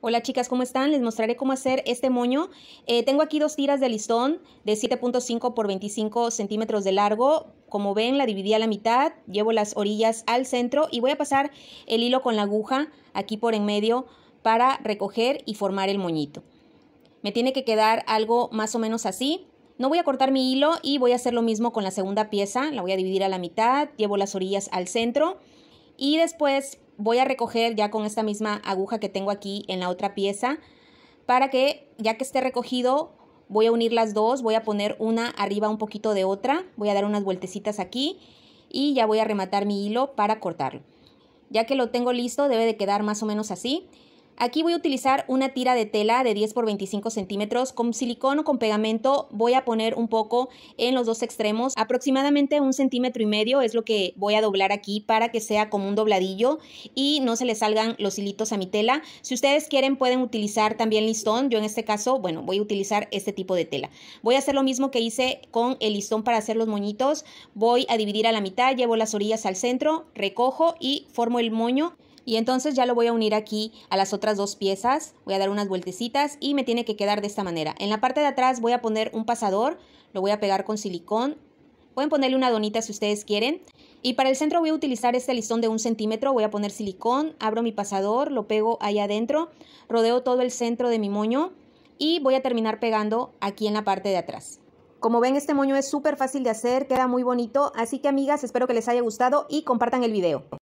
Hola chicas, ¿cómo están? Les mostraré cómo hacer este moño. Eh, tengo aquí dos tiras de listón de 7.5 por 25 centímetros de largo. Como ven, la dividí a la mitad, llevo las orillas al centro y voy a pasar el hilo con la aguja aquí por en medio para recoger y formar el moñito. Me tiene que quedar algo más o menos así. No voy a cortar mi hilo y voy a hacer lo mismo con la segunda pieza. La voy a dividir a la mitad, llevo las orillas al centro y después voy a recoger ya con esta misma aguja que tengo aquí en la otra pieza para que ya que esté recogido voy a unir las dos, voy a poner una arriba un poquito de otra, voy a dar unas vueltecitas aquí y ya voy a rematar mi hilo para cortarlo. Ya que lo tengo listo debe de quedar más o menos así. Aquí voy a utilizar una tira de tela de 10 por 25 centímetros. Con silicón o con pegamento voy a poner un poco en los dos extremos. Aproximadamente un centímetro y medio es lo que voy a doblar aquí para que sea como un dobladillo y no se le salgan los hilitos a mi tela. Si ustedes quieren pueden utilizar también listón. Yo en este caso, bueno, voy a utilizar este tipo de tela. Voy a hacer lo mismo que hice con el listón para hacer los moñitos. Voy a dividir a la mitad, llevo las orillas al centro, recojo y formo el moño. Y entonces ya lo voy a unir aquí a las otras dos piezas. Voy a dar unas vueltecitas y me tiene que quedar de esta manera. En la parte de atrás voy a poner un pasador. Lo voy a pegar con silicón. Pueden ponerle una donita si ustedes quieren. Y para el centro voy a utilizar este listón de un centímetro, voy a poner silicón, abro mi pasador, lo pego ahí adentro, rodeo todo el centro de mi moño y voy a terminar pegando aquí en la parte de atrás. Como ven este moño es súper fácil de hacer, queda muy bonito, así que amigas espero que les haya gustado y compartan el video.